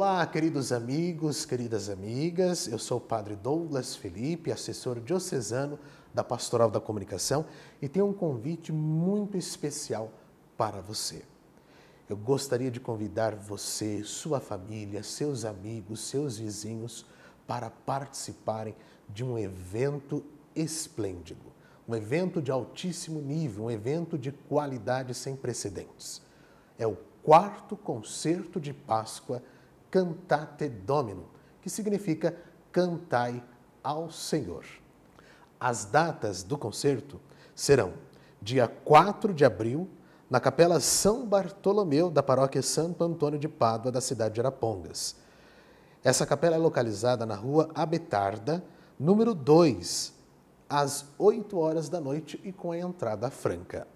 Olá, queridos amigos, queridas amigas. Eu sou o Padre Douglas Felipe, assessor diocesano da Pastoral da Comunicação, e tenho um convite muito especial para você. Eu gostaria de convidar você, sua família, seus amigos, seus vizinhos para participarem de um evento esplêndido, um evento de altíssimo nível, um evento de qualidade sem precedentes. É o quarto concerto de Páscoa Cantate Domino, que significa Cantai ao Senhor. As datas do concerto serão dia 4 de abril, na Capela São Bartolomeu, da paróquia Santo Antônio de Pádua, da cidade de Arapongas. Essa capela é localizada na rua Abetarda, número 2, às 8 horas da noite e com a entrada franca.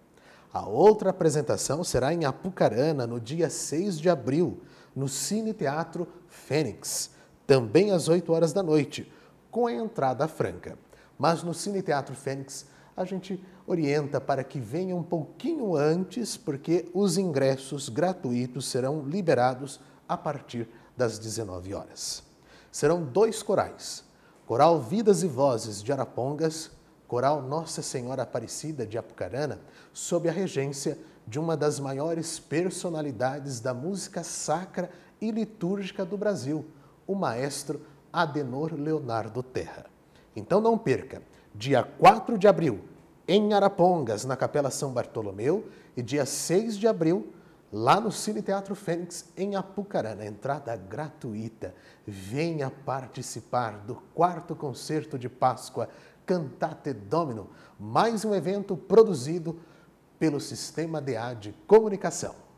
A outra apresentação será em Apucarana, no dia 6 de abril, no Cine Teatro Fênix, também às 8 horas da noite, com a entrada franca. Mas no Cine Teatro Fênix a gente orienta para que venha um pouquinho antes, porque os ingressos gratuitos serão liberados a partir das 19 horas. Serão dois corais: Coral Vidas e Vozes de Arapongas Coral Nossa Senhora Aparecida de Apucarana, sob a regência de uma das maiores personalidades da música sacra e litúrgica do Brasil, o maestro Adenor Leonardo Terra. Então não perca, dia 4 de abril, em Arapongas, na Capela São Bartolomeu, e dia 6 de abril, lá no Cine Teatro Fênix, em Apucarana. Entrada gratuita. Venha participar do quarto concerto de Páscoa Cantate Domino, mais um evento produzido pelo Sistema DA de Comunicação.